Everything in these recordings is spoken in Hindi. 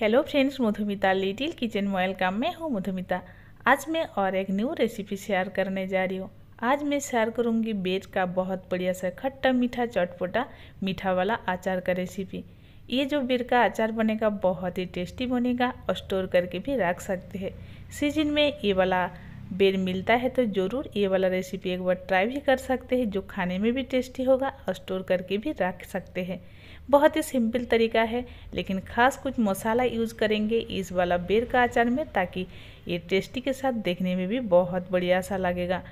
hello friends Madhumita little kitchen welcome मैं हूँ मधुमिता आज मैं और एक न्यू रेसिपी शेयर करने जा रही हूँ आज मैं शेयर करूँगी बेर का बहुत बढ़िया सा खट्टा मीठा चटपटा मीठा वाला अचार का रेसिपी ये जो बेर का अचार बनेगा बहुत ही टेस्टी बनेगा और स्टोर करके भी रख सकते हैं सीजन में ये वाला बेर मिलता है तो ज़रूर ये वाला रेसिपी एक बार ट्राई भी कर सकते हैं जो खाने में भी टेस्टी होगा और स्टोर करके भी रख सकते हैं बहुत ही सिंपल तरीका है लेकिन खास कुछ मसाला यूज़ करेंगे इस वाला बेर का अचार में ताकि ये टेस्टी के साथ देखने में भी बहुत बढ़िया सा लगेगा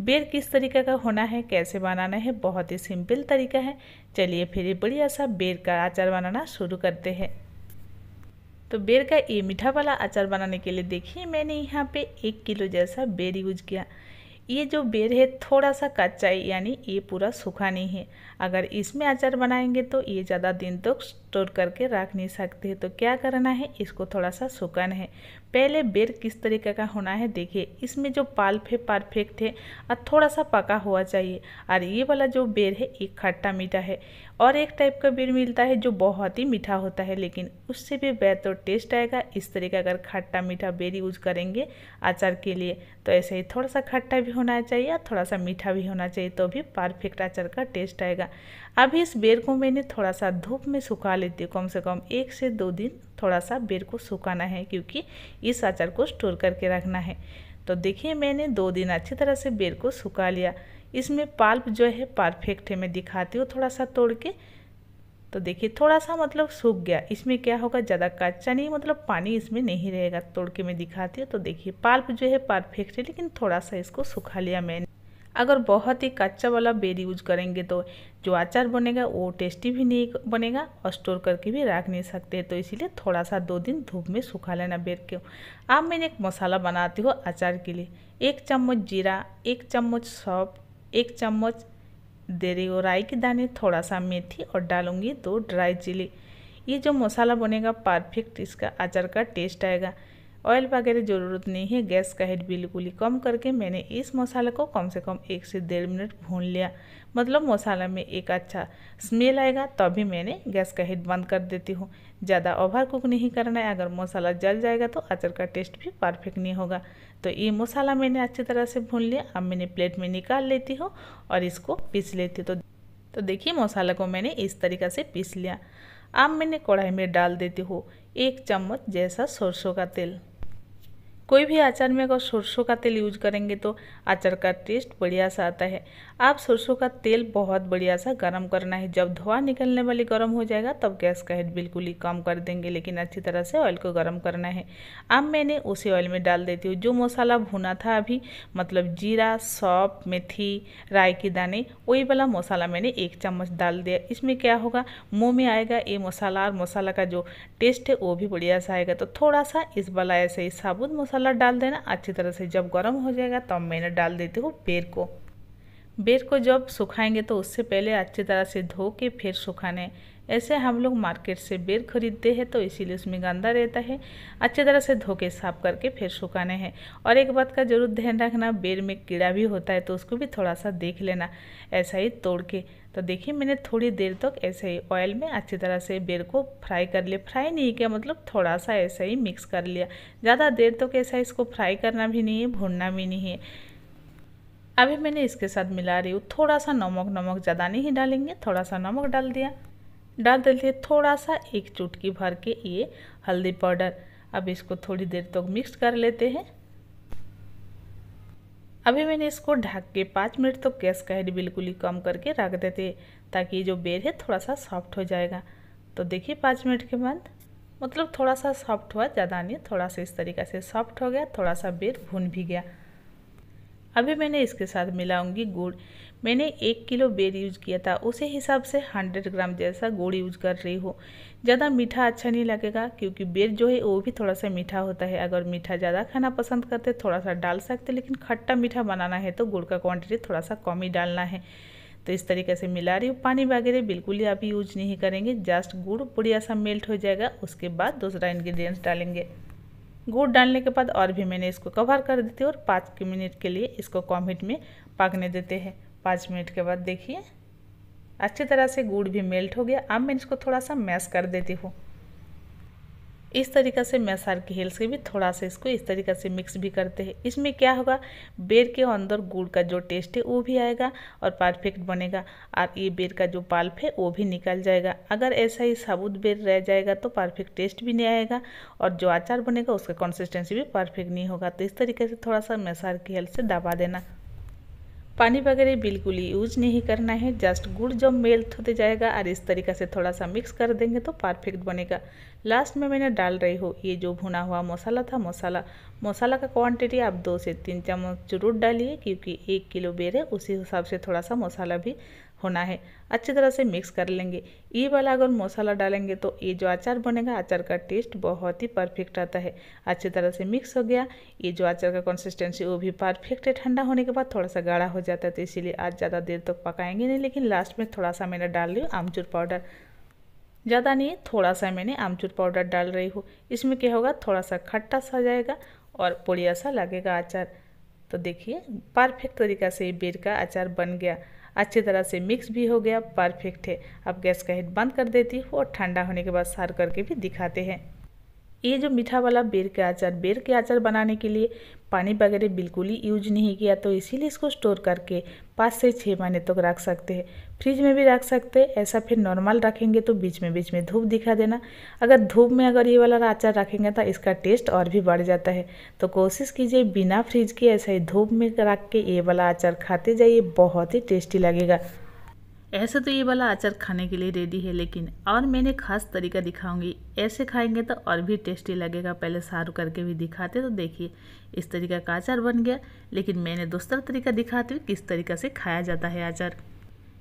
बेर किस तरीके का होना है कैसे बनाना है बहुत ही सिंपल तरीका है चलिए फिर बढ़िया सा बेर का अचार बनाना शुरू करते हैं तो बेर का ये मीठा वाला अचार बनाने के लिए देखिए मैंने यहाँ पे एक किलो जैसा बेर यूज किया ये जो बेर है थोड़ा सा कच्चा है यानी ये पूरा सूखा नहीं है अगर इसमें अचार बनाएंगे तो ये ज़्यादा दिन तक तो स्टोर करके रख नहीं सकते तो क्या करना है इसको थोड़ा सा सूखाना है पहले बेर किस तरीके का होना है देखिए इसमें जो पाल्प है परफेक्ट है और थोड़ा सा पका हुआ चाहिए और ये वाला जो बेर है ये खट्टा मीठा है और एक टाइप का बीर मिलता है जो बहुत ही मीठा होता है लेकिन उससे भी बेहतर टेस्ट आएगा इस तरीके अगर खट्टा मीठा बेर यूज करेंगे अचार के लिए तो ऐसे ही थोड़ा सा खट्टा भी होना चाहिए या थोड़ा सा मीठा भी होना चाहिए तो भी परफेक्ट अचार का टेस्ट आएगा अभी इस बेर को मैंने थोड़ा सा धूप में सुखा लेती हूँ कम से कम एक से दो दिन थोड़ा सा बेर को सुखाना है क्योंकि इस अचार को स्टोर करके रखना है तो देखिए मैंने दो दिन अच्छी तरह से बेर को सुखा लिया इसमें पाल्प जो है परफेक्ट है मैं दिखाती हूँ थोड़ा सा तोड़ के तो देखिए थोड़ा सा मतलब सूख गया इसमें क्या होगा ज़्यादा कच्चा नहीं मतलब पानी इसमें नहीं रहेगा तोड़ के मैं दिखाती हूँ तो देखिए पाल्प जो है परफेक्ट है लेकिन थोड़ा सा इसको सुखा लिया मैंने अगर बहुत ही कच्चा वाला बेर यूज करेंगे तो जो अचार बनेगा वो टेस्टी भी नहीं बनेगा और स्टोर करके भी रख नहीं सकते तो इसीलिए थोड़ा सा दो दिन धूप में सुखा लेना बेर के अब मैंने एक मसाला बनाती हूँ अचार के लिए एक चम्मच जीरा एक चम्मच सौंफ एक चम्मच देरेगो राई के दाने थोड़ा सा मेथी और डालूंगी दो ड्राई चिली ये जो मसाला बनेगा परफेक्ट इसका अचार का टेस्ट आएगा ऑयल वगैरह ज़रूरत नहीं है गैस का हेड बिल्कुल ही कम करके मैंने इस मसाले को कम से कम एक से डेढ़ मिनट भून लिया मतलब मसाला में एक अच्छा स्मेल आएगा तभी मैंने गैस का हेड बंद कर देती हूँ ज़्यादा ओवर कुक नहीं करना है अगर मसाला जल जाएगा तो अचार का टेस्ट भी परफेक्ट नहीं होगा तो ये मसाला मैंने अच्छी तरह से भून लिया अब मैंने प्लेट में निकाल लेती हूँ और इसको पीस लेती तो तो देखिए मसाला को मैंने इस तरीक़ा से पीस लिया अब मैंने कढ़ाई में डाल देती हूँ एक चम्मच जैसा सरसों का तेल कोई भी अचार में अगर सरसों का तेल यूज करेंगे तो अचार का टेस्ट बढ़िया सा आता है आप सरसों का तेल बहुत बढ़िया सा गर्म करना है जब धुआं निकलने वाली गर्म हो जाएगा तब गैस का हेड बिल्कुल ही कम कर देंगे लेकिन अच्छी तरह से ऑयल को गर्म करना है अब मैंने उसी ऑयल में डाल देती हूँ जो मसाला भुना था अभी मतलब जीरा सौंप मेथी राय के दाने वही वाला मसाला मैंने एक चम्मच डाल दिया इसमें क्या होगा मुँह में आएगा ये मसाला और मसाला का जो टेस्ट है वो भी बढ़िया सा आएगा तो थोड़ा सा इस वाला ऐसे ही साबुत मसाला डाल देना अच्छी तरह से जब गर्म हो जाएगा तब तो मैंने डाल देती हूँ बेर को बेर को जब सुखाएंगे तो उससे पहले अच्छी तरह से धो के फिर सुखाने ऐसे हम लोग मार्केट से बेर खरीदते हैं तो इसीलिए उसमें गंदा रहता है अच्छी तरह से धो के साफ करके फिर सुखाने हैं और एक बात का जरूर ध्यान रखना बेर में कीड़ा भी होता है तो उसको भी थोड़ा सा देख लेना ऐसा ही तोड़ के तो देखिए मैंने थोड़ी देर तक तो ऐसे ही ऑयल में अच्छी तरह से बेर को फ्राई कर लिया फ्राई नहीं किया मतलब थोड़ा सा ऐसा ही मिक्स कर लिया ज़्यादा देर तक तो ऐसा इसको फ्राई करना भी नहीं है भूनना भी नहीं है अभी मैंने इसके साथ मिला रही हूँ थोड़ा सा नमक नमक ज़्यादा नहीं डालेंगे थोड़ा सा नमक डाल दिया डाल देते हैं थोड़ा सा एक चुटकी भर के ये हल्दी पाउडर अब इसको थोड़ी देर तक तो मिक्स कर लेते हैं अभी मैंने इसको ढक के पाँच मिनट तक तो गैस का हेड बिल्कुल ही कम करके रख देते हैं ताकि ये जो बेर है थोड़ा सा सॉफ्ट हो जाएगा तो देखिए पाँच मिनट के बाद मतलब थोड़ा सा सॉफ्ट हुआ ज़्यादा नहीं थोड़ा सा इस तरीक़ा से सॉफ्ट हो गया थोड़ा सा बेर भुन भी गया अभी मैंने इसके साथ मिलाऊंगी गुड़ मैंने एक किलो बेर यूज किया था उसी हिसाब से हंड्रेड ग्राम जैसा गुड़ यूज कर रही हूँ ज़्यादा मीठा अच्छा नहीं लगेगा क्योंकि बेर जो है वो भी थोड़ा सा मीठा होता है अगर मीठा ज़्यादा खाना पसंद करते थोड़ा सा डाल सकते लेकिन खट्टा मीठा बनाना है तो गुड़ का क्वान्टिटी थोड़ा सा कम ही डालना है तो इस तरीके से मिला रही हूँ पानी वगैरह बिल्कुल ही अभी यूज नहीं करेंगे जस्ट गुड़ बढ़िया सा मेल्ट हो जाएगा उसके बाद दूसरा इन्ग्रीडियंट्स डालेंगे गुड़ डालने के बाद और भी मैंने इसको कवर कर देती हूँ और पाँच मिनट के लिए इसको कम हीट में पकने देते हैं पाँच मिनट के बाद देखिए अच्छी तरह से गुड़ भी मेल्ट हो गया अब मैं इसको थोड़ा सा मैश कर देती हूँ इस तरीक़े से मैसार की हेल्स से भी थोड़ा सा इसको इस तरीक़े से मिक्स भी करते हैं इसमें क्या होगा बेर के अंदर गुड़ का जो टेस्ट है वो भी आएगा और परफेक्ट बनेगा और ये बेर का जो पाल्प है वो भी निकल जाएगा अगर ऐसा ही साबुत बेर रह जाएगा तो परफेक्ट टेस्ट भी नहीं आएगा और जो अचार बनेगा उसका कंसिस्टेंसी भी परफेक्ट नहीं होगा तो इस तरीके से थोड़ा सा मैसार की हेल्प से दबा देना पानी वगैरह बिल्कुल ही यूज नहीं करना है जस्ट गुड़ जब मेल्ट होते जाएगा और इस तरीका से थोड़ा सा मिक्स कर देंगे तो परफेक्ट बनेगा लास्ट में मैंने डाल रही हूँ ये जो भुना हुआ मसाला था मसाला मसाला का क्वांटिटी आप दो से तीन चम्मच जरूर डालिए क्योंकि एक किलो बेर है उसी हिसाब से थोड़ा सा मसाला भी होना है अच्छी तरह से मिक्स कर लेंगे ये वाला अगर मसाला डालेंगे तो ये जो अचार बनेगा अचार का टेस्ट बहुत ही परफेक्ट आता है अच्छी तरह से मिक्स हो गया ये जो अचार का कंसिस्टेंसी वो भी परफेक्ट है ठंडा होने के बाद थोड़ा सा गाढ़ा हो जाता है तो इसीलिए आज ज़्यादा देर तक तो पकाएंगे नहीं लेकिन लास्ट में थोड़ा सा मैंने डाल रही हूँ आमचूर पाउडर ज़्यादा नहीं थोड़ा सा मैंने आमचूर पाउडर डाल रही हूँ इसमें क्या होगा थोड़ा सा खट्टा सा जाएगा और पुड़िया सा लगेगा अचार तो देखिए परफेक्ट तरीका से बेर का अचार बन गया अच्छी तरह से मिक्स भी हो गया परफेक्ट है अब गैस का हीट बंद कर देती हूँ और ठंडा होने के बाद सार करके भी दिखाते हैं ये जो मीठा वाला बेर के अचार बेर के अचार बनाने के लिए पानी वगैरह बिल्कुल ही यूज नहीं किया तो इसीलिए इसको स्टोर करके पाँच से छः महीने तक तो रख सकते हैं फ्रिज में भी रख सकते हैं ऐसा फिर नॉर्मल रखेंगे तो बीच में बीच में धूप दिखा देना अगर धूप में अगर ये वाला अचार रखेंगे तो इसका टेस्ट और भी बढ़ जाता है तो कोशिश कीजिए बिना फ्रिज के ऐसा ही धूप में रख के ये वाला अचार खाते जाइए बहुत ही टेस्टी लगेगा ऐसे तो ये वाला अचार खाने के लिए रेडी है लेकिन और मैंने खास तरीका दिखाऊंगी ऐसे खाएंगे तो और भी टेस्टी लगेगा पहले सारू करके भी दिखाते तो देखिए इस तरीका का अचार बन गया लेकिन मैंने दूसरा तरीका दिखाते हुए किस तरीका से खाया जाता है अचार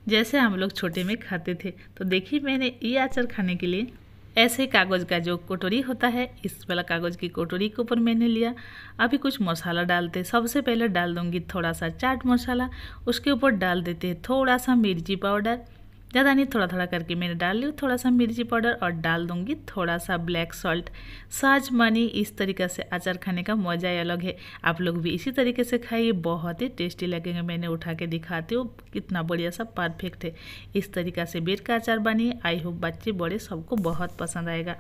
जैसे हम लोग छोटे में खाते थे तो देखिए मैंने ये अचार खाने के लिए ऐसे कागज़ का जो कटोरी होता है इस वाला कागज़ की कटोरी के ऊपर मैंने लिया अभी कुछ मसाला डालते सबसे पहले डाल दूंगी थोड़ा सा चाट मसाला उसके ऊपर डाल देते हैं थोड़ा सा मिर्ची पाउडर ज़्यादा नहीं थोड़ा थोड़ा करके मैंने डाल ली थोड़ा सा मिर्ची पाउडर और डाल दूंगी थोड़ा सा ब्लैक सॉल्ट साज मनी इस तरीके से अचार खाने का मज़ा ही अलग है आप लोग भी इसी तरीके से खाइए बहुत ही टेस्टी लगेंगे मैंने उठा के दिखाती हूँ कितना बढ़िया सा परफेक्ट है इस तरीका से बेर का अचार बनिए आई होप बच्चे बड़े सबको बहुत पसंद आएगा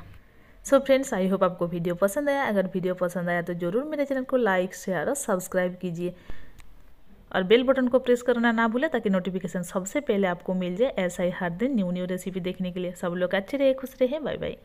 सो फ्रेंड्स आई होप आपको वीडियो पसंद आया अगर वीडियो पसंद आया तो जरूर मेरे चैनल को लाइक शेयर और सब्सक्राइब कीजिए और बेल बटन को प्रेस करना ना भूले ताकि नोटिफिकेशन सबसे पहले आपको मिल जाए ऐसा ही हर दिन न्यू न्यू रेसिपी देखने के लिए सब लोग अच्छे रहे खुश रहे बाय बाय